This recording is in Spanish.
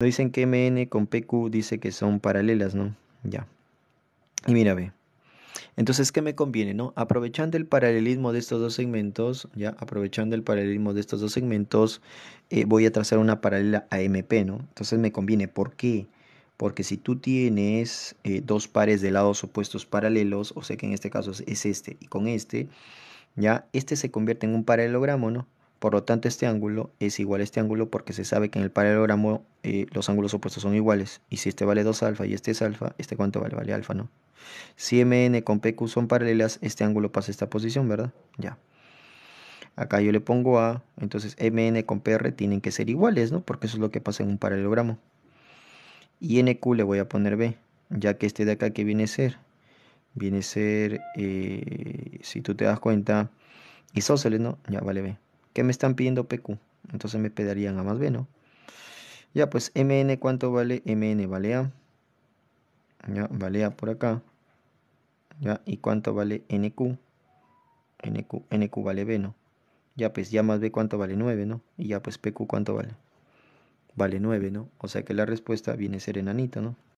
No dicen que MN con PQ dice que son paralelas, ¿no? Ya. Y mira, ve. Entonces, ¿qué me conviene? No? Aprovechando el paralelismo de estos dos segmentos, ya aprovechando el paralelismo de estos dos segmentos, eh, voy a trazar una paralela a MP, ¿no? Entonces me conviene. ¿Por qué? Porque si tú tienes eh, dos pares de lados opuestos paralelos, o sea que en este caso es este y con este, ya este se convierte en un paralelogramo, ¿no? Por lo tanto, este ángulo es igual a este ángulo porque se sabe que en el paralelogramo eh, los ángulos opuestos son iguales. Y si este vale 2 alfa y este es alfa, ¿este cuánto vale? Vale alfa, ¿no? Si MN con PQ son paralelas, este ángulo pasa a esta posición, ¿verdad? Ya. Acá yo le pongo A, entonces MN con PR tienen que ser iguales, ¿no? Porque eso es lo que pasa en un paralelogramo. Y NQ le voy a poner B, ya que este de acá que viene a ser, viene a ser, eh, si tú te das cuenta, isósceles, ¿no? Ya vale B me están pidiendo PQ. Entonces me pedirían A más B, ¿no? Ya, pues MN, ¿cuánto vale? MN vale A. Ya, vale A por acá. Ya, ¿y cuánto vale NQ? NQ, NQ vale B, ¿no? Ya, pues ya más B, ¿cuánto vale 9, no? Y ya, pues PQ, ¿cuánto vale? Vale 9, ¿no? O sea que la respuesta viene a ser enanito, ¿no?